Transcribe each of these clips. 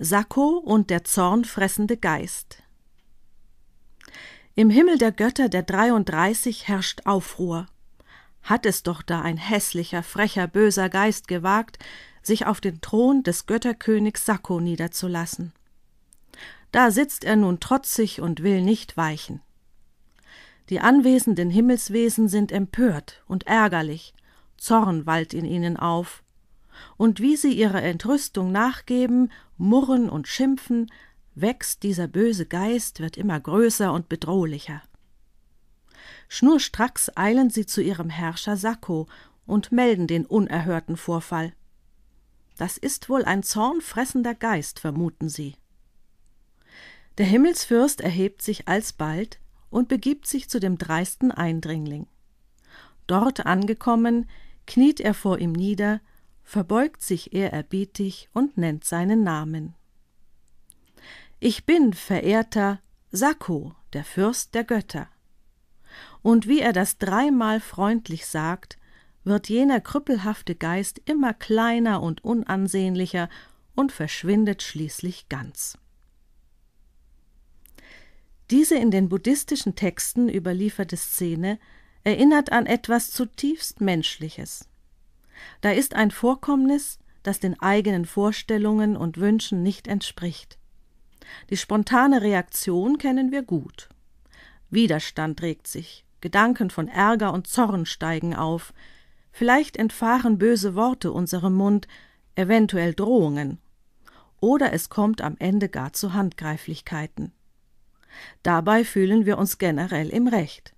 Sacco und der zornfressende Geist. Im Himmel der Götter der 33 herrscht Aufruhr. Hat es doch da ein hässlicher, frecher, böser Geist gewagt, sich auf den Thron des Götterkönigs Sacco niederzulassen. Da sitzt er nun trotzig und will nicht weichen. Die anwesenden Himmelswesen sind empört und ärgerlich, Zorn wallt in ihnen auf, und wie sie ihrer Entrüstung nachgeben, murren und schimpfen, wächst dieser böse Geist, wird immer größer und bedrohlicher. Schnurstracks eilen sie zu ihrem Herrscher Sacco und melden den unerhörten Vorfall. Das ist wohl ein zornfressender Geist, vermuten sie. Der Himmelsfürst erhebt sich alsbald und begibt sich zu dem dreisten Eindringling. Dort angekommen, kniet er vor ihm nieder, verbeugt sich ehrerbietig und nennt seinen Namen. Ich bin, verehrter Sakko, der Fürst der Götter. Und wie er das dreimal freundlich sagt, wird jener krüppelhafte Geist immer kleiner und unansehnlicher und verschwindet schließlich ganz. Diese in den buddhistischen Texten überlieferte Szene erinnert an etwas zutiefst Menschliches. Da ist ein Vorkommnis, das den eigenen Vorstellungen und Wünschen nicht entspricht. Die spontane Reaktion kennen wir gut. Widerstand regt sich, Gedanken von Ärger und Zorn steigen auf, vielleicht entfahren böse Worte unserem Mund, eventuell Drohungen, oder es kommt am Ende gar zu Handgreiflichkeiten. Dabei fühlen wir uns generell im Recht.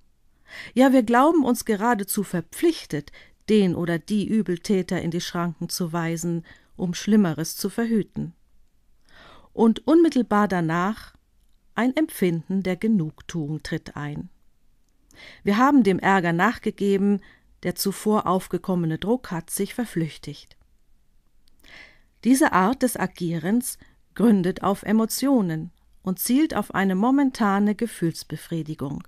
Ja, wir glauben uns geradezu verpflichtet, den oder die Übeltäter in die Schranken zu weisen, um Schlimmeres zu verhüten. Und unmittelbar danach ein Empfinden der Genugtuung tritt ein. Wir haben dem Ärger nachgegeben, der zuvor aufgekommene Druck hat sich verflüchtigt. Diese Art des Agierens gründet auf Emotionen und zielt auf eine momentane Gefühlsbefriedigung.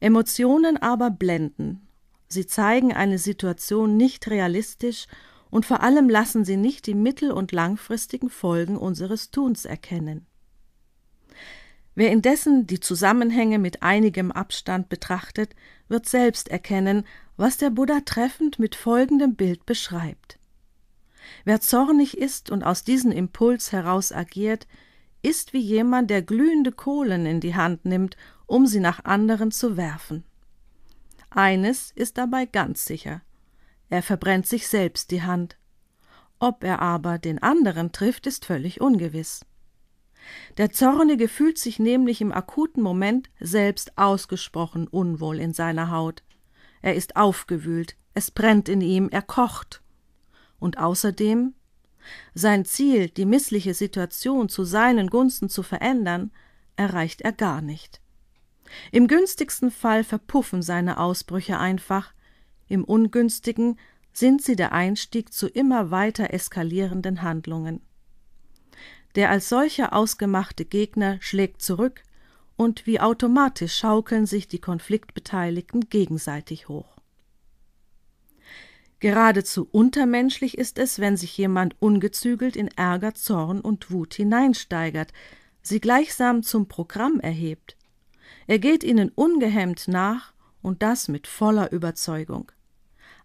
Emotionen aber blenden Sie zeigen eine Situation nicht realistisch und vor allem lassen sie nicht die mittel- und langfristigen Folgen unseres Tuns erkennen. Wer indessen die Zusammenhänge mit einigem Abstand betrachtet, wird selbst erkennen, was der Buddha treffend mit folgendem Bild beschreibt. Wer zornig ist und aus diesem Impuls heraus agiert, ist wie jemand, der glühende Kohlen in die Hand nimmt, um sie nach anderen zu werfen. Eines ist dabei ganz sicher. Er verbrennt sich selbst die Hand. Ob er aber den anderen trifft, ist völlig ungewiss. Der Zornige fühlt sich nämlich im akuten Moment selbst ausgesprochen unwohl in seiner Haut. Er ist aufgewühlt, es brennt in ihm, er kocht. Und außerdem sein Ziel, die missliche Situation zu seinen Gunsten zu verändern, erreicht er gar nicht. Im günstigsten Fall verpuffen seine Ausbrüche einfach, im ungünstigen sind sie der Einstieg zu immer weiter eskalierenden Handlungen. Der als solcher ausgemachte Gegner schlägt zurück, und wie automatisch schaukeln sich die Konfliktbeteiligten gegenseitig hoch. Geradezu untermenschlich ist es, wenn sich jemand ungezügelt in Ärger, Zorn und Wut hineinsteigert, sie gleichsam zum Programm erhebt, er geht ihnen ungehemmt nach und das mit voller Überzeugung.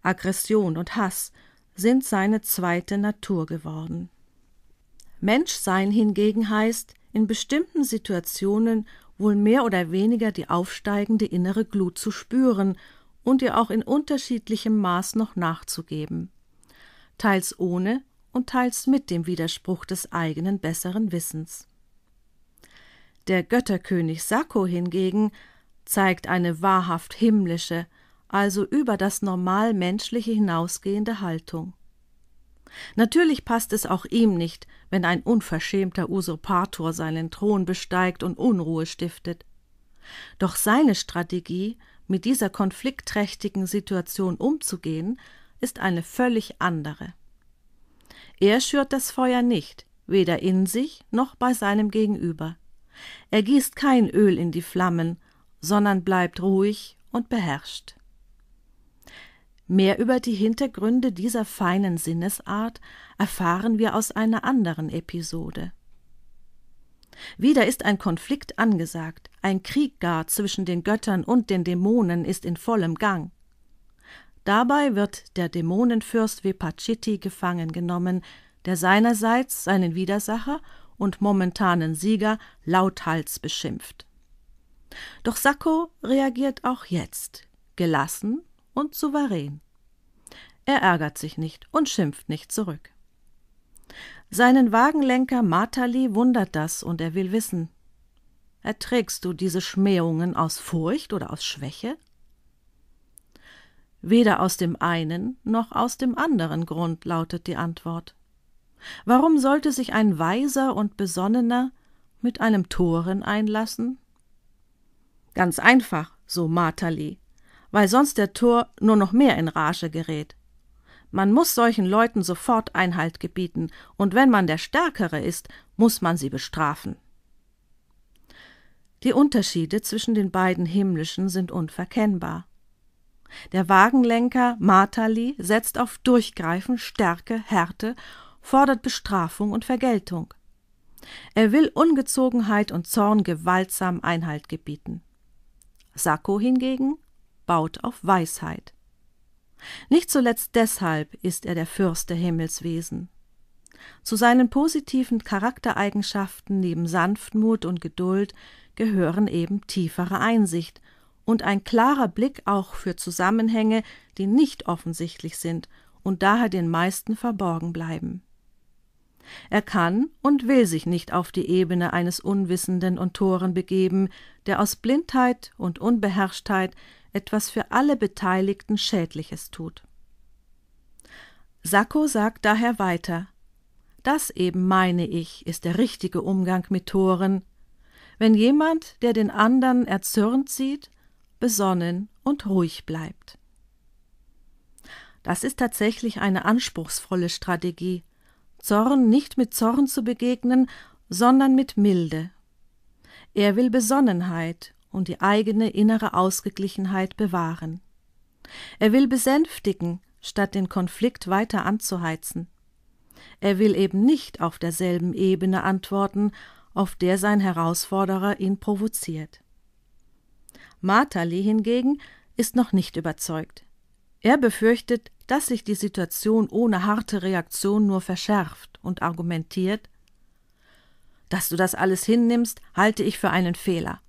Aggression und Hass sind seine zweite Natur geworden. Menschsein hingegen heißt, in bestimmten Situationen wohl mehr oder weniger die aufsteigende innere Glut zu spüren und ihr auch in unterschiedlichem Maß noch nachzugeben, teils ohne und teils mit dem Widerspruch des eigenen besseren Wissens. Der Götterkönig Sakko hingegen zeigt eine wahrhaft himmlische, also über das normal menschliche hinausgehende Haltung. Natürlich passt es auch ihm nicht, wenn ein unverschämter Usurpator seinen Thron besteigt und Unruhe stiftet. Doch seine Strategie, mit dieser konfliktträchtigen Situation umzugehen, ist eine völlig andere. Er schürt das Feuer nicht, weder in sich noch bei seinem Gegenüber. Er gießt kein Öl in die Flammen, sondern bleibt ruhig und beherrscht. Mehr über die Hintergründe dieser feinen Sinnesart erfahren wir aus einer anderen Episode. Wieder ist ein Konflikt angesagt, ein Krieg gar zwischen den Göttern und den Dämonen ist in vollem Gang. Dabei wird der Dämonenfürst Vepaciti gefangen genommen, der seinerseits seinen Widersacher und momentanen Sieger lauthals beschimpft. Doch Sacco reagiert auch jetzt, gelassen und souverän. Er ärgert sich nicht und schimpft nicht zurück. Seinen Wagenlenker Matali wundert das und er will wissen: Erträgst du diese Schmähungen aus Furcht oder aus Schwäche? Weder aus dem einen noch aus dem anderen Grund lautet die Antwort. Warum sollte sich ein Weiser und Besonnener mit einem Toren einlassen? Ganz einfach, so Marterli, weil sonst der Tor nur noch mehr in Rage gerät. Man muss solchen Leuten sofort Einhalt gebieten, und wenn man der Stärkere ist, muss man sie bestrafen. Die Unterschiede zwischen den beiden himmlischen sind unverkennbar. Der Wagenlenker Martali setzt auf Durchgreifen, Stärke, Härte fordert Bestrafung und Vergeltung. Er will Ungezogenheit und Zorn gewaltsam Einhalt gebieten. Sacco hingegen baut auf Weisheit. Nicht zuletzt deshalb ist er der Fürst der Himmelswesen. Zu seinen positiven Charaktereigenschaften neben Sanftmut und Geduld gehören eben tiefere Einsicht und ein klarer Blick auch für Zusammenhänge, die nicht offensichtlich sind und daher den meisten verborgen bleiben. Er kann und will sich nicht auf die Ebene eines Unwissenden und Toren begeben, der aus Blindheit und Unbeherrschtheit etwas für alle Beteiligten Schädliches tut. Sacco sagt daher weiter Das eben meine ich, ist der richtige Umgang mit Toren, wenn jemand, der den anderen erzürnt sieht, besonnen und ruhig bleibt. Das ist tatsächlich eine anspruchsvolle Strategie, Zorn nicht mit Zorn zu begegnen, sondern mit Milde. Er will Besonnenheit und die eigene innere Ausgeglichenheit bewahren. Er will besänftigen, statt den Konflikt weiter anzuheizen. Er will eben nicht auf derselben Ebene antworten, auf der sein Herausforderer ihn provoziert. Martali hingegen ist noch nicht überzeugt. Er befürchtet, dass sich die Situation ohne harte Reaktion nur verschärft und argumentiert, dass du das alles hinnimmst, halte ich für einen Fehler.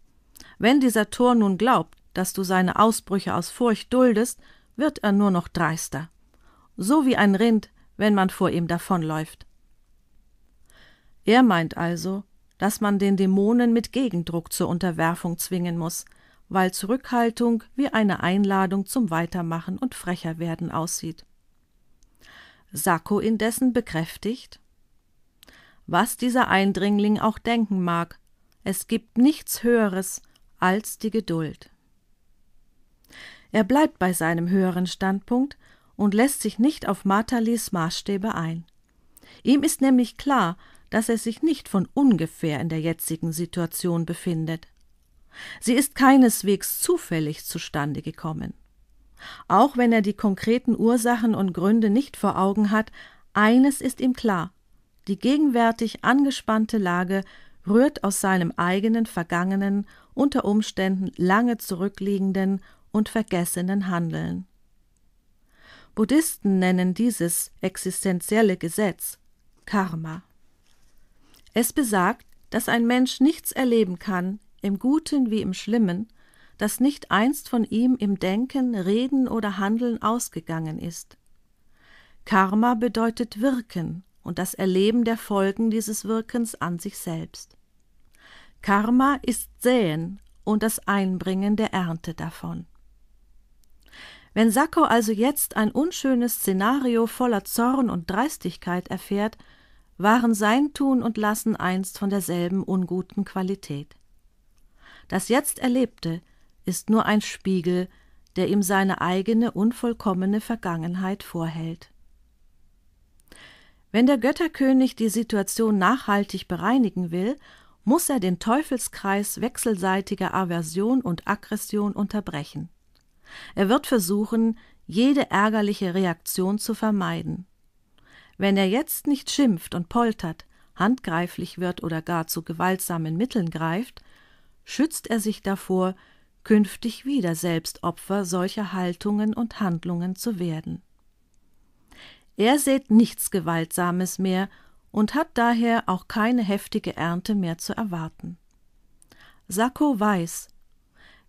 Wenn dieser Tor nun glaubt, dass du seine Ausbrüche aus Furcht duldest, wird er nur noch dreister. So wie ein Rind, wenn man vor ihm davonläuft. Er meint also, dass man den Dämonen mit Gegendruck zur Unterwerfung zwingen muss, weil Zurückhaltung wie eine Einladung zum Weitermachen und Frecherwerden aussieht. Sacco indessen bekräftigt, was dieser Eindringling auch denken mag, es gibt nichts Höheres als die Geduld. Er bleibt bei seinem höheren Standpunkt und lässt sich nicht auf Martalis Maßstäbe ein. Ihm ist nämlich klar, dass er sich nicht von ungefähr in der jetzigen Situation befindet. Sie ist keineswegs zufällig zustande gekommen. Auch wenn er die konkreten Ursachen und Gründe nicht vor Augen hat, eines ist ihm klar die gegenwärtig angespannte Lage rührt aus seinem eigenen vergangenen, unter Umständen lange zurückliegenden und vergessenen Handeln. Buddhisten nennen dieses existenzielle Gesetz Karma. Es besagt, dass ein Mensch nichts erleben kann, im Guten wie im Schlimmen, das nicht einst von ihm im Denken, Reden oder Handeln ausgegangen ist. Karma bedeutet Wirken und das Erleben der Folgen dieses Wirkens an sich selbst. Karma ist Säen und das Einbringen der Ernte davon. Wenn Sacco also jetzt ein unschönes Szenario voller Zorn und Dreistigkeit erfährt, waren sein Tun und Lassen einst von derselben unguten Qualität. Das jetzt Erlebte ist nur ein Spiegel, der ihm seine eigene unvollkommene Vergangenheit vorhält. Wenn der Götterkönig die Situation nachhaltig bereinigen will, muss er den Teufelskreis wechselseitiger Aversion und Aggression unterbrechen. Er wird versuchen, jede ärgerliche Reaktion zu vermeiden. Wenn er jetzt nicht schimpft und poltert, handgreiflich wird oder gar zu gewaltsamen Mitteln greift, schützt er sich davor, künftig wieder selbst Opfer solcher Haltungen und Handlungen zu werden. Er sät nichts Gewaltsames mehr und hat daher auch keine heftige Ernte mehr zu erwarten. Sacco weiß,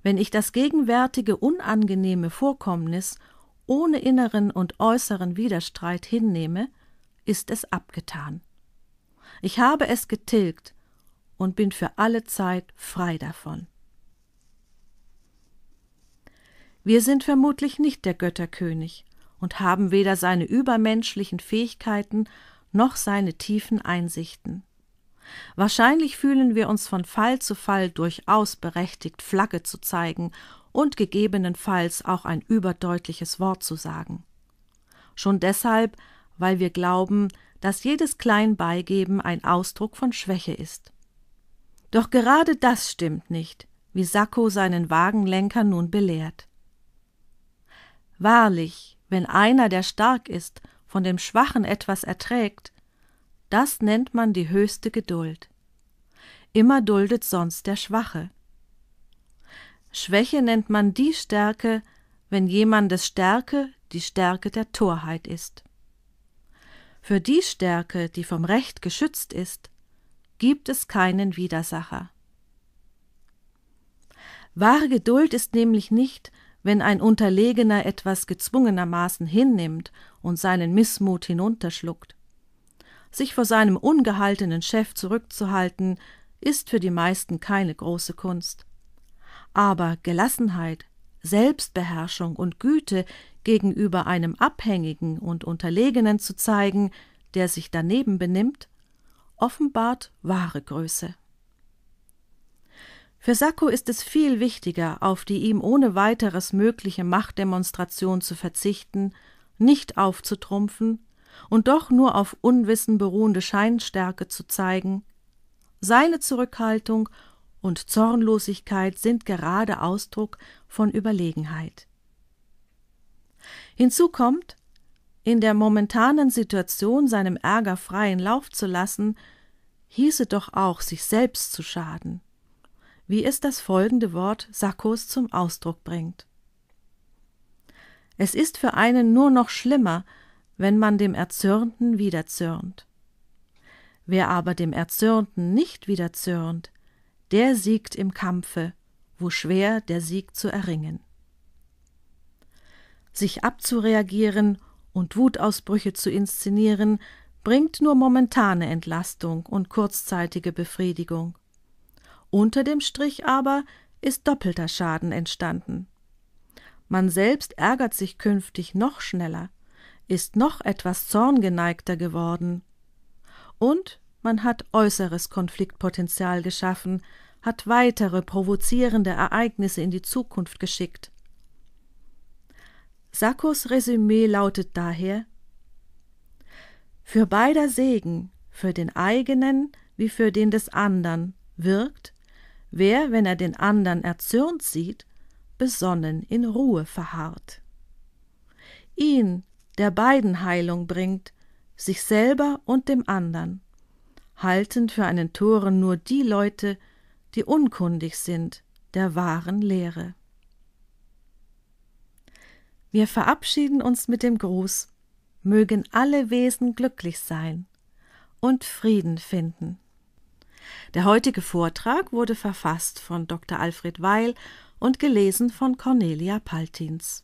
wenn ich das gegenwärtige unangenehme Vorkommnis ohne inneren und äußeren Widerstreit hinnehme, ist es abgetan. Ich habe es getilgt, und bin für alle Zeit frei davon. Wir sind vermutlich nicht der Götterkönig und haben weder seine übermenschlichen Fähigkeiten noch seine tiefen Einsichten. Wahrscheinlich fühlen wir uns von Fall zu Fall durchaus berechtigt, Flagge zu zeigen und gegebenenfalls auch ein überdeutliches Wort zu sagen. Schon deshalb, weil wir glauben, dass jedes Kleinbeigeben ein Ausdruck von Schwäche ist. Doch gerade das stimmt nicht, wie Sacco seinen Wagenlenker nun belehrt. Wahrlich, wenn einer, der stark ist, von dem Schwachen etwas erträgt, das nennt man die höchste Geduld. Immer duldet sonst der Schwache. Schwäche nennt man die Stärke, wenn jemandes Stärke die Stärke der Torheit ist. Für die Stärke, die vom Recht geschützt ist, gibt es keinen Widersacher. Wahre Geduld ist nämlich nicht, wenn ein Unterlegener etwas gezwungenermaßen hinnimmt und seinen Missmut hinunterschluckt. Sich vor seinem ungehaltenen Chef zurückzuhalten, ist für die meisten keine große Kunst. Aber Gelassenheit, Selbstbeherrschung und Güte gegenüber einem Abhängigen und Unterlegenen zu zeigen, der sich daneben benimmt, offenbart wahre Größe. Für Sacco ist es viel wichtiger, auf die ihm ohne weiteres mögliche Machtdemonstration zu verzichten, nicht aufzutrumpfen und doch nur auf Unwissen beruhende Scheinstärke zu zeigen. Seine Zurückhaltung und Zornlosigkeit sind gerade Ausdruck von Überlegenheit. Hinzu kommt, in der momentanen Situation seinem Ärger freien Lauf zu lassen, hieße doch auch, sich selbst zu schaden, wie es das folgende Wort Sakkos zum Ausdruck bringt. Es ist für einen nur noch schlimmer, wenn man dem Erzürnten wieder zürnt. Wer aber dem Erzürnten nicht wieder zürnt, der siegt im Kampfe, wo schwer der Sieg zu erringen. Sich abzureagieren und Wutausbrüche zu inszenieren, bringt nur momentane Entlastung und kurzzeitige Befriedigung. Unter dem Strich aber ist doppelter Schaden entstanden. Man selbst ärgert sich künftig noch schneller, ist noch etwas zorngeneigter geworden. Und man hat äußeres Konfliktpotenzial geschaffen, hat weitere provozierende Ereignisse in die Zukunft geschickt. Saccos Resümee lautet daher Für beider Segen, für den eigenen wie für den des andern, wirkt, wer, wenn er den andern erzürnt sieht, besonnen in Ruhe verharrt. Ihn, der beiden Heilung bringt, sich selber und dem andern, halten für einen Toren nur die Leute, die unkundig sind der wahren Lehre. Wir verabschieden uns mit dem Gruß, mögen alle Wesen glücklich sein und Frieden finden. Der heutige Vortrag wurde verfasst von Dr. Alfred Weil und gelesen von Cornelia Paltins.